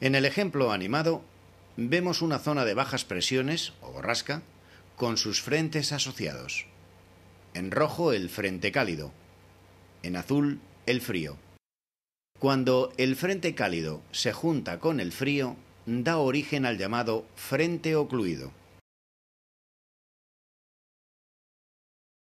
En el ejemplo animado, vemos una zona de bajas presiones o borrasca con sus frentes asociados. En rojo el frente cálido, en azul el frío. Cuando el frente cálido se junta con el frío, da origen al llamado frente ocluido.